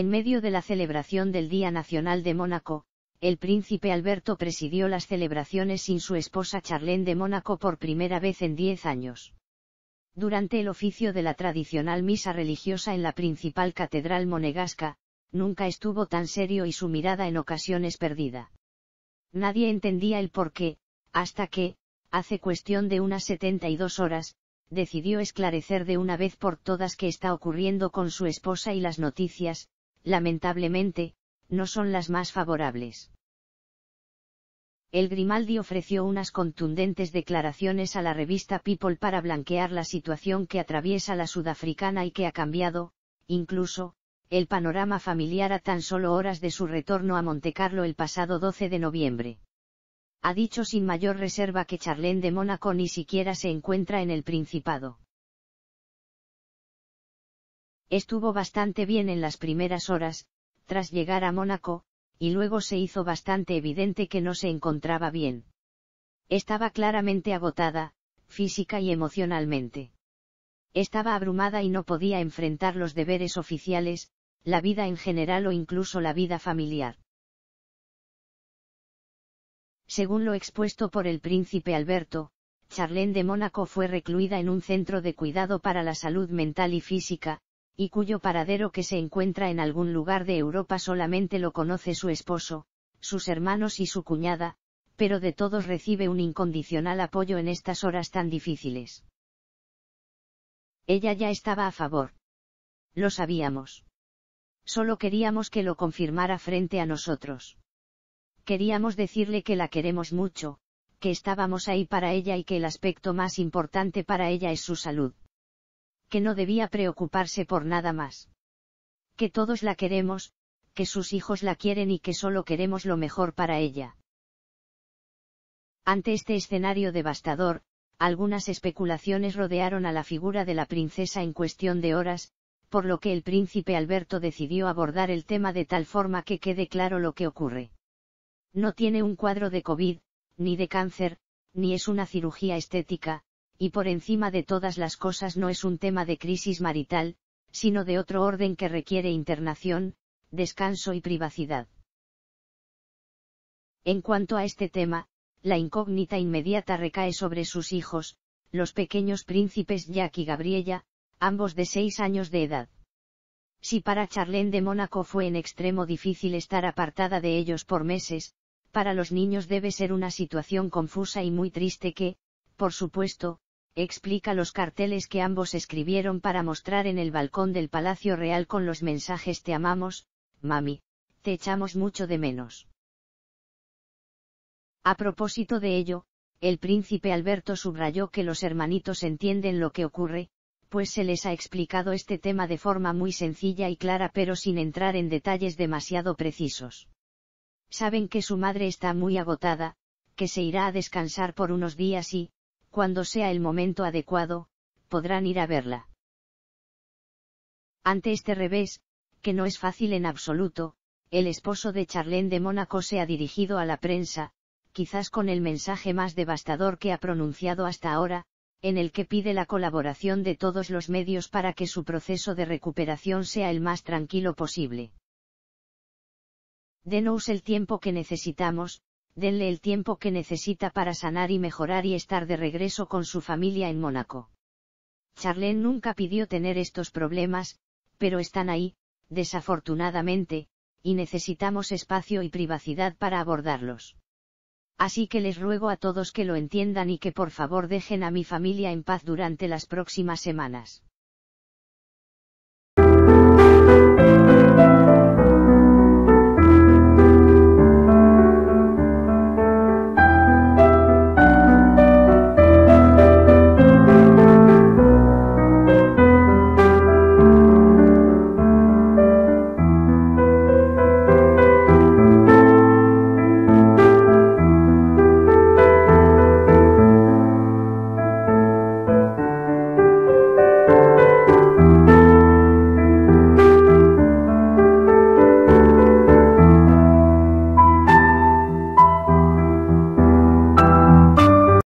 En medio de la celebración del Día Nacional de Mónaco, el príncipe Alberto presidió las celebraciones sin su esposa Charlene de Mónaco por primera vez en diez años. Durante el oficio de la tradicional misa religiosa en la principal catedral monegasca, nunca estuvo tan serio y su mirada en ocasiones perdida. Nadie entendía el porqué, hasta que, hace cuestión de unas 72 horas, decidió esclarecer de una vez por todas qué está ocurriendo con su esposa y las noticias, lamentablemente, no son las más favorables. El Grimaldi ofreció unas contundentes declaraciones a la revista People para blanquear la situación que atraviesa la sudafricana y que ha cambiado, incluso, el panorama familiar a tan solo horas de su retorno a Montecarlo el pasado 12 de noviembre. Ha dicho sin mayor reserva que Charlene de Mónaco ni siquiera se encuentra en el Principado estuvo bastante bien en las primeras horas, tras llegar a Mónaco, y luego se hizo bastante evidente que no se encontraba bien. Estaba claramente agotada, física y emocionalmente. Estaba abrumada y no podía enfrentar los deberes oficiales, la vida en general o incluso la vida familiar. Según lo expuesto por el príncipe Alberto, Charlene de Mónaco fue recluida en un centro de cuidado para la salud mental y física, y cuyo paradero que se encuentra en algún lugar de Europa solamente lo conoce su esposo, sus hermanos y su cuñada, pero de todos recibe un incondicional apoyo en estas horas tan difíciles. Ella ya estaba a favor. Lo sabíamos. Solo queríamos que lo confirmara frente a nosotros. Queríamos decirle que la queremos mucho, que estábamos ahí para ella y que el aspecto más importante para ella es su salud que no debía preocuparse por nada más. Que todos la queremos, que sus hijos la quieren y que solo queremos lo mejor para ella. Ante este escenario devastador, algunas especulaciones rodearon a la figura de la princesa en cuestión de horas, por lo que el príncipe Alberto decidió abordar el tema de tal forma que quede claro lo que ocurre. No tiene un cuadro de COVID, ni de cáncer, ni es una cirugía estética, y por encima de todas las cosas no es un tema de crisis marital, sino de otro orden que requiere internación, descanso y privacidad. En cuanto a este tema, la incógnita inmediata recae sobre sus hijos, los pequeños príncipes Jack y Gabriella, ambos de seis años de edad. Si para Charlene de Mónaco fue en extremo difícil estar apartada de ellos por meses, para los niños debe ser una situación confusa y muy triste que, por supuesto, explica los carteles que ambos escribieron para mostrar en el balcón del Palacio Real con los mensajes Te amamos, mami, te echamos mucho de menos. A propósito de ello, el príncipe Alberto subrayó que los hermanitos entienden lo que ocurre, pues se les ha explicado este tema de forma muy sencilla y clara pero sin entrar en detalles demasiado precisos. Saben que su madre está muy agotada, que se irá a descansar por unos días y, cuando sea el momento adecuado, podrán ir a verla. Ante este revés, que no es fácil en absoluto, el esposo de Charlene de Mónaco se ha dirigido a la prensa, quizás con el mensaje más devastador que ha pronunciado hasta ahora, en el que pide la colaboración de todos los medios para que su proceso de recuperación sea el más tranquilo posible. Denos el tiempo que necesitamos, denle el tiempo que necesita para sanar y mejorar y estar de regreso con su familia en Mónaco. Charlene nunca pidió tener estos problemas, pero están ahí, desafortunadamente, y necesitamos espacio y privacidad para abordarlos. Así que les ruego a todos que lo entiendan y que por favor dejen a mi familia en paz durante las próximas semanas.